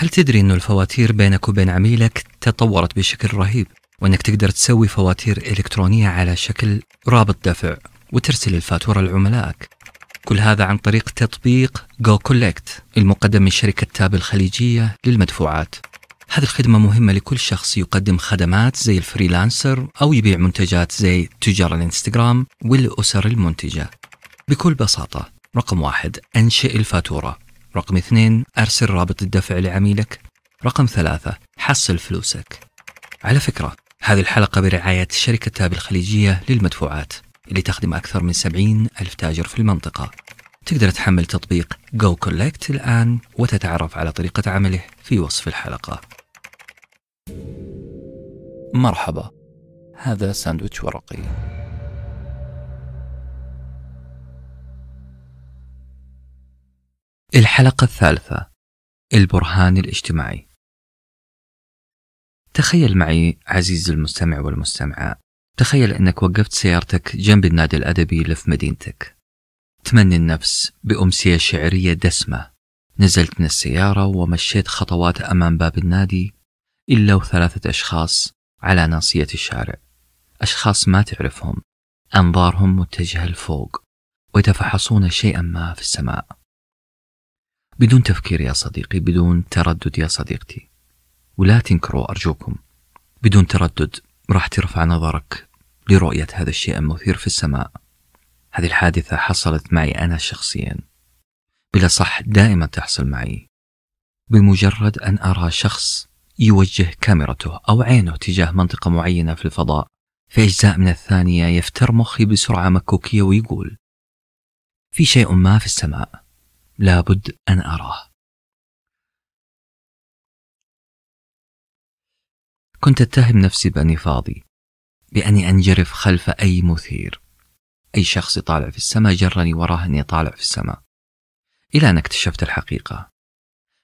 هل تدري أن الفواتير بينك وبين عميلك تطورت بشكل رهيب وأنك تقدر تسوي فواتير إلكترونية على شكل رابط دفع وترسل الفاتورة لعملائك كل هذا عن طريق تطبيق جو كولكت المقدم من شركة تاب الخليجية للمدفوعات هذه الخدمة مهمة لكل شخص يقدم خدمات زي الفريلانسر أو يبيع منتجات زي تجار الانستغرام والأسر المنتجة بكل بساطة رقم واحد أنشئ الفاتورة رقم اثنين أرسل رابط الدفع لعميلك رقم ثلاثة حصل فلوسك على فكرة هذه الحلقة برعاية شركة تاب الخليجية للمدفوعات اللي تخدم أكثر من 70 ألف تاجر في المنطقة تقدر تحمل تطبيق جو كولكت الآن وتتعرف على طريقة عمله في وصف الحلقة مرحبا هذا ساندويتش ورقي الحلقة الثالثة البرهان الاجتماعي تخيل معي عزيزي المستمع والمستمعة تخيل أنك وقفت سيارتك جنب النادي الأدبي اللي في مدينتك تمني النفس بأمسية شعرية دسمة نزلت من السيارة ومشيت خطوات أمام باب النادي إلا وثلاثة أشخاص على ناصية الشارع أشخاص ما تعرفهم أنظارهم متجهة لفوق ويتفحصون شيئا ما في السماء بدون تفكير يا صديقي بدون تردد يا صديقتي ولا تنكروا أرجوكم بدون تردد راح ترفع نظرك لرؤية هذا الشيء المثير في السماء هذه الحادثة حصلت معي أنا شخصيا بلا صح دائما تحصل معي بمجرد أن أرى شخص يوجه كاميرته أو عينه تجاه منطقة معينة في الفضاء في أجزاء من الثانية يفتر مخي بسرعة مكوكية ويقول في شيء ما في السماء لابد أن أراه كنت أتهم نفسي بأني فاضي بأني أنجرف خلف أي مثير أي شخص يطالع في السماء جرني وراه أني أطالع في السماء إلى أن اكتشفت الحقيقة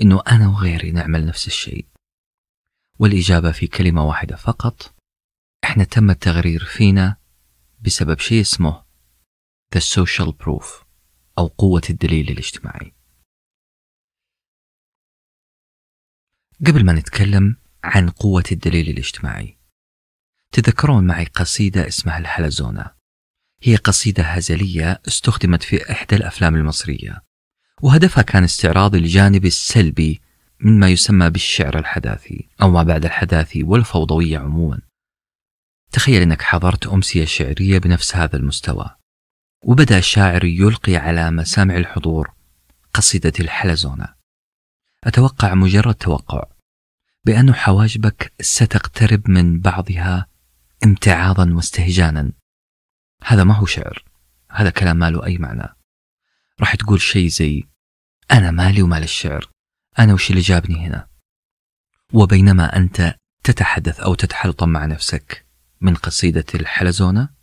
أنه أنا وغيري نعمل نفس الشيء والإجابة في كلمة واحدة فقط احنا تم التغرير فينا بسبب شيء اسمه The Social Proof أو قوة الدليل الاجتماعي. قبل ما نتكلم عن قوة الدليل الاجتماعي، تذكرون معي قصيدة اسمها الحلزونة. هي قصيدة هزلية استخدمت في إحدى الأفلام المصرية، وهدفها كان استعراض الجانب السلبي مما يسمى بالشعر الحداثي أو ما بعد الحداثي والفوضوية عموما. تخيل أنك حضرت أمسية شعرية بنفس هذا المستوى وبدأ الشاعر يلقي على مسامع الحضور قصيدة الحلزونة أتوقع مجرد توقع بأن حواجبك ستقترب من بعضها امتعاضا واستهجانا هذا ما هو شعر هذا كلام ما له أي معنى راح تقول شيء زي أنا مالي ومال الشعر أنا وش اللي جابني هنا وبينما أنت تتحدث أو تتحلطم مع نفسك من قصيدة الحلزونة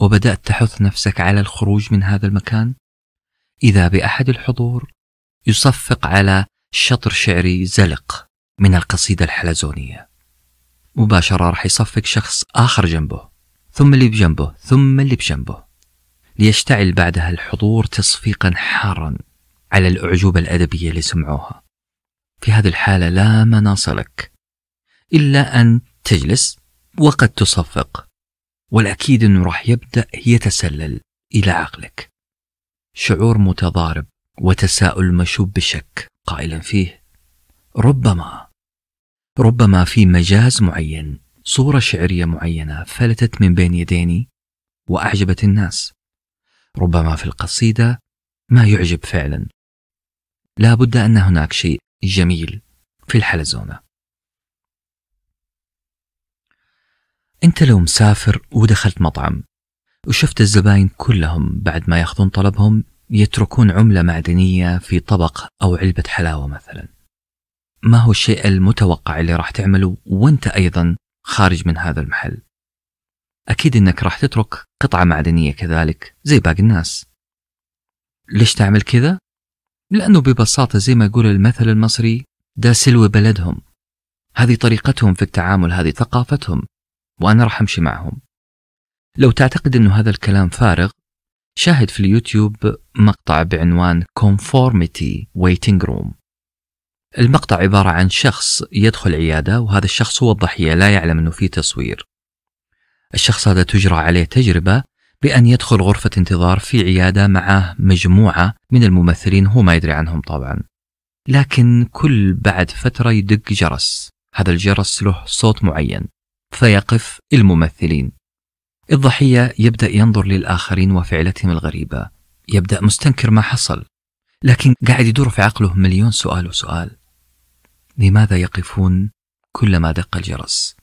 وبدأت تحث نفسك على الخروج من هذا المكان إذا بأحد الحضور يصفق على شطر شعري زلق من القصيدة الحلزونية مباشرة راح يصفق شخص آخر جنبه ثم اللي بجنبه ثم اللي بجنبه ليشتعل بعدها الحضور تصفيقا حارا على الأعجوبة الأدبية اللي سمعوها في هذه الحالة لا مناص لك إلا أن تجلس وقد تصفق والأكيد أنه راح يبدأ يتسلل إلى عقلك شعور متضارب وتساؤل مشوب بشك قائلا فيه ربما ربما في مجاز معين صورة شعرية معينة فلتت من بين يديني وأعجبت الناس ربما في القصيدة ما يعجب فعلا لا بد أن هناك شيء جميل في الحلزونة أنت لو مسافر ودخلت مطعم وشفت الزباين كلهم بعد ما ياخذون طلبهم يتركون عملة معدنية في طبق أو علبة حلاوة مثلا ما هو الشيء المتوقع اللي راح تعمله وانت أيضا خارج من هذا المحل أكيد أنك راح تترك قطعة معدنية كذلك زي باقي الناس ليش تعمل كذا؟ لأنه ببساطة زي ما يقول المثل المصري ده سلو بلدهم هذه طريقتهم في التعامل هذه ثقافتهم وأنا راح أمشي معهم لو تعتقد أن هذا الكلام فارغ شاهد في اليوتيوب مقطع بعنوان Conformity Waiting Room المقطع عبارة عن شخص يدخل عيادة وهذا الشخص هو الضحية لا يعلم أنه في تصوير الشخص هذا تجرى عليه تجربة بأن يدخل غرفة انتظار في عيادة معه مجموعة من الممثلين هو ما يدري عنهم طبعا لكن كل بعد فترة يدق جرس هذا الجرس له صوت معين فيقف الممثلين الضحية يبدأ ينظر للآخرين وفعلتهم الغريبة يبدأ مستنكر ما حصل لكن قاعد يدور في عقله مليون سؤال وسؤال لماذا يقفون كلما دق الجرس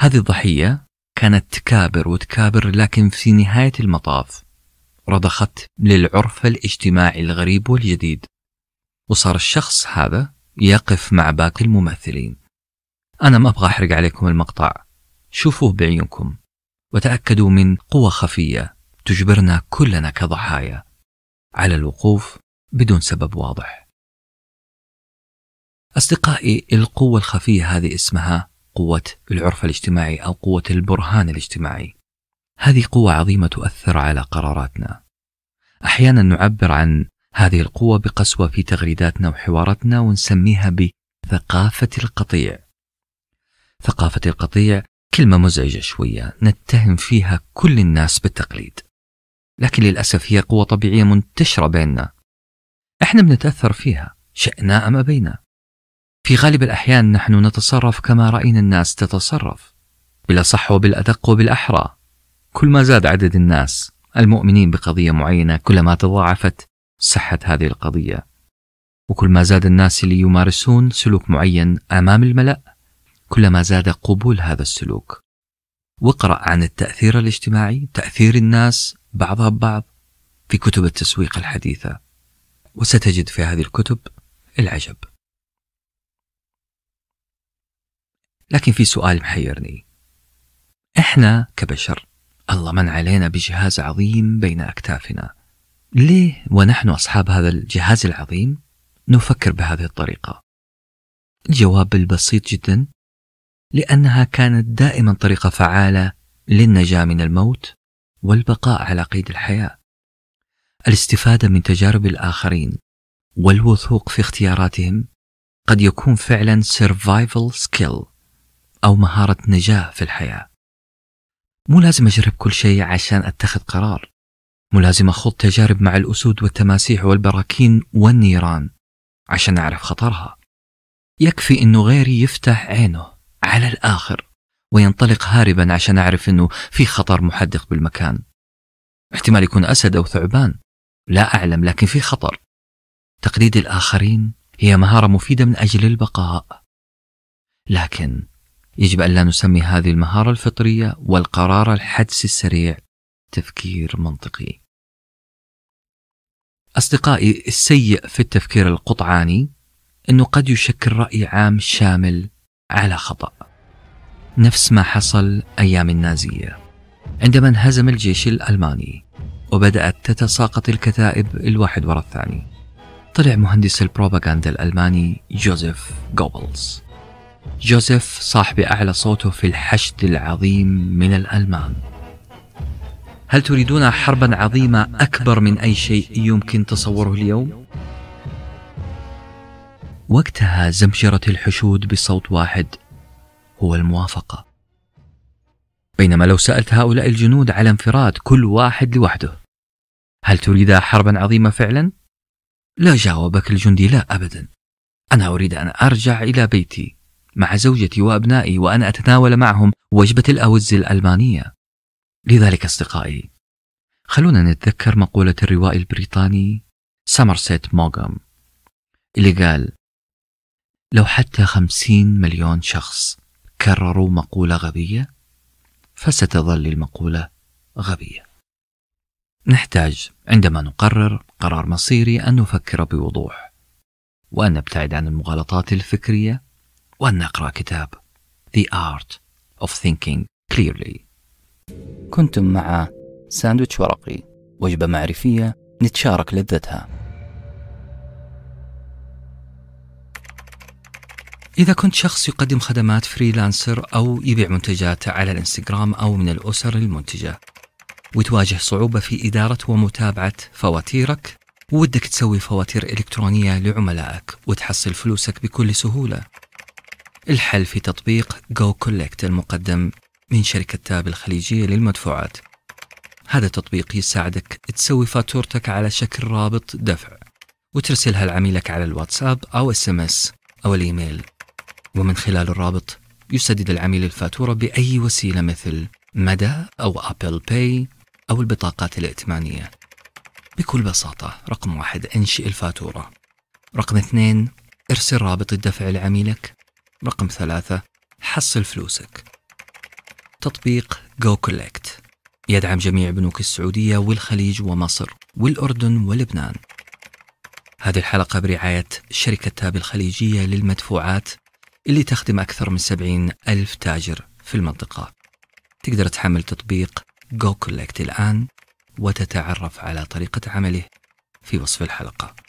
هذه الضحية كانت تكابر وتكابر لكن في نهاية المطاف رضخت للعرف الاجتماعي الغريب والجديد وصار الشخص هذا يقف مع باقي الممثلين أنا ما أبغى أحرق عليكم المقطع شوفوه بعيونكم وتأكدوا من قوة خفية تجبرنا كلنا كضحايا على الوقوف بدون سبب واضح أصدقائي القوة الخفية هذه اسمها قوة العرف الاجتماعي أو قوة البرهان الاجتماعي هذه قوة عظيمة تؤثر على قراراتنا أحيانا نعبر عن هذه القوة بقسوة في تغريداتنا وحواراتنا ونسميها بثقافة القطيع ثقافة القطيع كلمة مزعجة شوية نتهم فيها كل الناس بالتقليد لكن للأسف هي قوة طبيعية منتشرة بيننا احنا بنتأثر فيها شئنا أم أبينا في غالب الأحيان نحن نتصرف كما رأينا الناس تتصرف بلا صح وبالأدق وبالأحرى كل ما زاد عدد الناس المؤمنين بقضية معينة كلما تضاعفت صحة هذه القضية وكل ما زاد الناس اللي يمارسون سلوك معين أمام الملأ كلما زاد قبول هذا السلوك واقرأ عن التأثير الاجتماعي تأثير الناس بعضها ببعض في كتب التسويق الحديثة وستجد في هذه الكتب العجب لكن في سؤال محيرني احنا كبشر الله من علينا بجهاز عظيم بين اكتافنا ليه ونحن اصحاب هذا الجهاز العظيم نفكر بهذه الطريقه الجواب البسيط جدا لأنها كانت دائما طريقة فعالة للنجاة من الموت والبقاء على قيد الحياة. الاستفادة من تجارب الآخرين والوثوق في اختياراتهم قد يكون فعلا survival skill أو مهارة نجاة في الحياة. مو لازم أجرب كل شيء عشان أتخذ قرار. مو لازم أخوض تجارب مع الأسود والتماسيح والبراكين والنيران عشان أعرف خطرها. يكفي إنه غيري يفتح عينه على الآخر وينطلق هاربا عشان أعرف أنه في خطر محدق بالمكان احتمال يكون أسد أو ثعبان لا أعلم لكن في خطر تقليد الآخرين هي مهارة مفيدة من أجل البقاء لكن يجب أن لا نسمي هذه المهارة الفطرية والقرار الحدس السريع تفكير منطقي أصدقائي السيء في التفكير القطعاني أنه قد يشكل رأي عام شامل على خطأ نفس ما حصل أيام النازية عندما انهزم الجيش الألماني وبدأت تتساقط الكتائب الواحد وراء الثاني طلع مهندس البروباغندا الألماني جوزيف جوبلز جوزيف صاحب أعلى صوته في الحشد العظيم من الألمان هل تريدون حربا عظيمة أكبر من أي شيء يمكن تصوره اليوم؟ وقتها زمجرة الحشود بصوت واحد هو الموافقة بينما لو سألت هؤلاء الجنود على انفراد كل واحد لوحده هل تريد حربا عظيمة فعلا؟ لا جاوبك الجندي لا أبدا أنا أريد أن أرجع إلى بيتي مع زوجتي وأبنائي وأن أتناول معهم وجبة الأوز الألمانية لذلك أصدقائي خلونا نتذكر مقولة الروائي البريطاني سامرسيت موغام اللي قال لو حتى خمسين مليون شخص كرروا مقولة غبية فستظل المقولة غبية نحتاج عندما نقرر قرار مصيري أن نفكر بوضوح وأن نبتعد عن المغالطات الفكرية وأن نقرأ كتاب The Art of Thinking Clearly كنتم مع ساندويتش ورقي وجبة معرفية نتشارك لذتها إذا كنت شخص يقدم خدمات فريلانسر أو يبيع منتجات على الانستغرام أو من الأسر المنتجة وتواجه صعوبة في إدارة ومتابعة فواتيرك ودك تسوي فواتير إلكترونية لعملائك وتحصل فلوسك بكل سهولة الحل في تطبيق جو كولكت المقدم من شركة تاب الخليجية للمدفوعات هذا التطبيق يساعدك تسوي فاتورتك على شكل رابط دفع وترسلها لعميلك على الواتساب أو اس ام اس أو الإيميل ومن خلال الرابط يسدد العميل الفاتورة بأي وسيلة مثل مدى أو أبل باي أو البطاقات الائتمانية بكل بساطة رقم واحد انشئ الفاتورة رقم اثنين ارسل رابط الدفع لعميلك رقم ثلاثة حصل فلوسك تطبيق جو كولكت يدعم جميع بنوك السعودية والخليج ومصر والأردن ولبنان هذه الحلقة برعاية شركة تاب الخليجية للمدفوعات اللي تخدم أكثر من 70 ألف تاجر في المنطقة تقدر تحمل تطبيق جو كولكت الآن وتتعرف على طريقة عمله في وصف الحلقة